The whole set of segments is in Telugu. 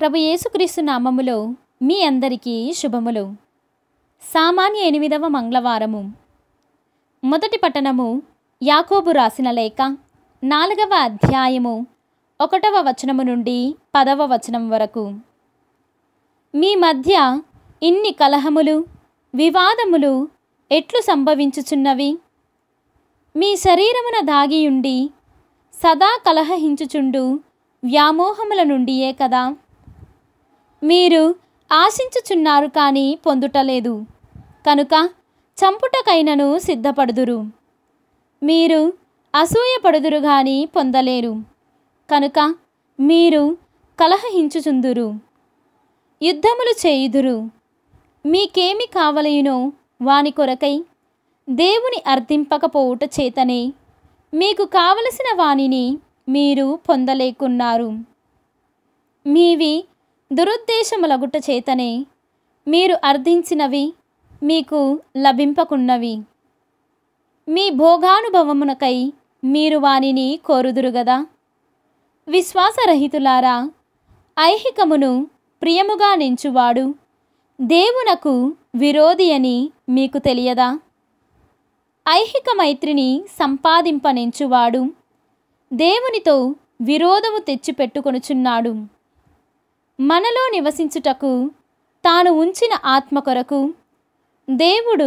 ప్రభు యేసుక్రీస్తు నామములో మీ అందరికీ శుభములు సామాన్య ఎనిమిదవ మంగళవారము మొదటి పట్టణము యాకోబు రాసిన లేఖ నాలుగవ అధ్యాయము ఒకటవ వచనము నుండి పదవ వచనం వరకు మీ మధ్య ఇన్ని కలహములు వివాదములు ఎట్లు సంభవించుచున్నవి మీ శరీరమున దాగియుండి సదా కలహించుచుండు వ్యామోహముల నుండియే కదా మీరు ఆశించుచున్నారు కానీ పొందుటలేదు కనుక చంపుటకైనను సిద్ధపడుదురు మీరు అసూయపడుదురు కానీ పొందలేరు కనుక మీరు కలహహించుచుందురు యుద్ధములు చేయుదురు మీకేమి కావలేనో వాని కొరకై దేవుని అర్థింపకపోవుట చేతనే మీకు కావలసిన వానిని మీరు పొందలేకున్నారు మీవి దురుద్దేశములగుట చేతనే మీరు అర్థించినవి మీకు లభింపకున్నవి మీ భోగానుభవమునకై మీరు వానిని కోరుదురు గదా విశ్వాసరహితులారా ఐహికమును ప్రియముగా నించువాడు దేవునకు విరోధి అని మీకు తెలియదా ఐహిక మైత్రిని సంపాదింపనించువాడు దేవునితో విరోధము తెచ్చిపెట్టుకొనుచున్నాడు మనలో నివసించుటకు తాను ఉంచిన ఆత్మ కొరకు దేవుడు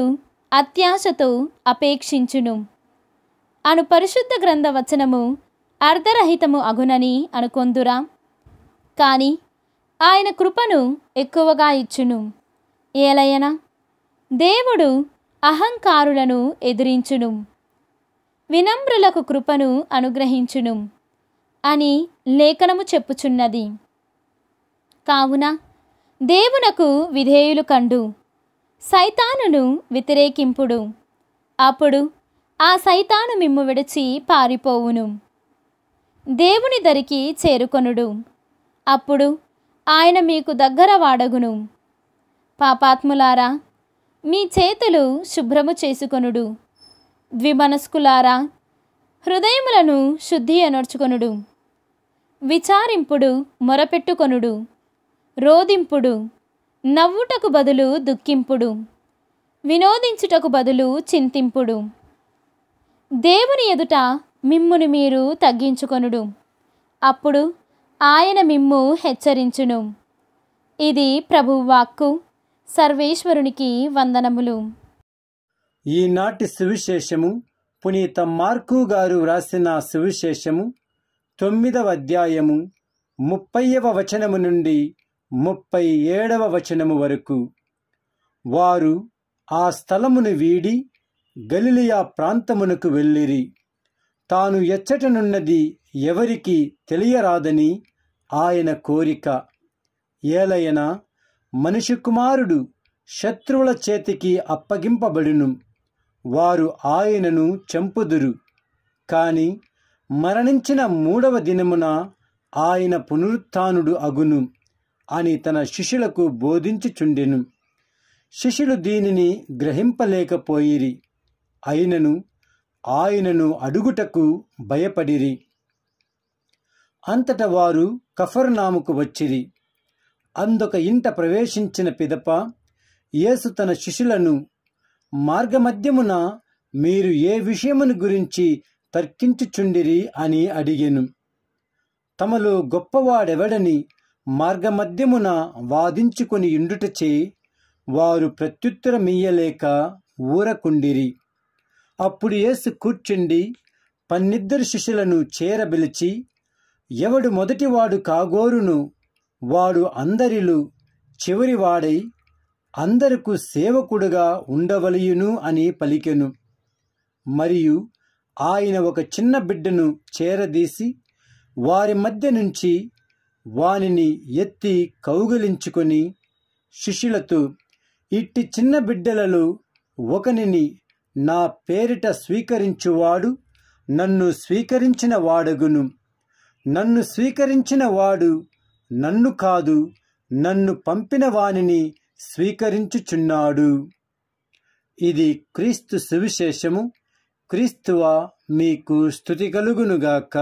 అత్యాశతో అపేక్షించును అను పరిశుద్ధ గ్రంథ వచనము అర్ధరహితము అగునని అనుకొందురా కానీ ఆయన కృపను ఎక్కువగా ఇచ్చును ఏలయన దేవుడు అహంకారులను ఎదిరించును వినమ్రులకు కృపను అనుగ్రహించును అని లేఖనము చెప్పుచున్నది కావున దేవునకు విధేయులు కండు సైతానును వ్యతిరేకింపుడు అప్పుడు ఆ సైతాను మిమ్ము విడిచి పారిపోవును దేవుని దరికి చేరుకొనుడు అప్పుడు ఆయన మీకు దగ్గర వాడగును పాపాత్ములారా మీ చేతులు శుభ్రము చేసుకొనుడు ద్విమనస్కులారా హృదయములను శుద్ధి అనర్చుకొనుడు విచారింపుడు మొరపెట్టుకొనుడు రోదింపుడు నవ్వుటకు బదులు దుఃఖింపుడు వినోదించుటకు బదులు చింతింపుడు దేవుని ఎదుట మిమ్మును మీరు తగ్గించుకొనుడు అప్పుడు ఆయన మిమ్ము హెచ్చరించును ఇది ప్రభువాక్కు సర్వేశ్వరునికి వందనములు ఈనాటి సువిశేషము పునీత మార్కు గారు వ్రాసిన సువిశేషము తొమ్మిదవ అధ్యాయము ముప్పైవ వచనము నుండి ముప్పై ఏడవ వచనము వరకు వారు ఆ స్థలమును వీడి గలిలియా ప్రాంతమునకు వెళ్ళిరి తాను ఎచ్చటనున్నది ఎవరికి తెలియరాదని ఆయన కోరిక ఏలయన మనిషి కుమారుడు శత్రువుల చేతికి అప్పగింపబడును వారు ఆయనను చంపుదురు కాని మరణించిన మూడవ దినమున ఆయన పునరుత్డు అగును అని తన శిష్యులకు బోధించుచుండెను శిష్యులు దీనిని గ్రహింపలేకపోయిరి అయినను ఆయనను అడుగుటకు భయపడిరి అంతట వారు కఫర్నాముకు వచ్చిరి అందొక ఇంట ప్రవేశించిన పిదప యేసు తన శిష్యులను మార్గమధ్యమున మీరు ఏ విషయమును గురించి తర్కించుచుండిరి అని అడిగెను తమలో గొప్పవాడెవడని మార్గమధ్యమున వాదించుకుని ఇండుటచే వారు ప్రత్యుత్తరమియ్యలేక ఊరకుండిరి అప్పుడు యేసు కూర్చుండి పన్నిద్దరు శిష్యులను చేరబిలిచి ఎవడు మొదటివాడు కాగోరును వాడు అందరిలో చివరివాడై అందరకు సేవకుడుగా ఉండవలయును అని పలికెను మరియు ఆయన ఒక చిన్న బిడ్డను చేరదీసి వారి మధ్య నుంచి వానిని ఎత్తి కౌగిలించుకొని శిష్యులతో ఇట్టి చిన్న బిడ్డలలో ఒకనిని నా పేరిట స్వీకరించువాడు నన్ను స్వీకరించిన వాడగును నన్ను స్వీకరించిన వాడు నన్ను కాదు నన్ను పంపిన వానిని స్వీకరించుచున్నాడు ఇది క్రీస్తు సువిశేషము క్రీస్తువా మీకు స్థుతి కలుగునుగాక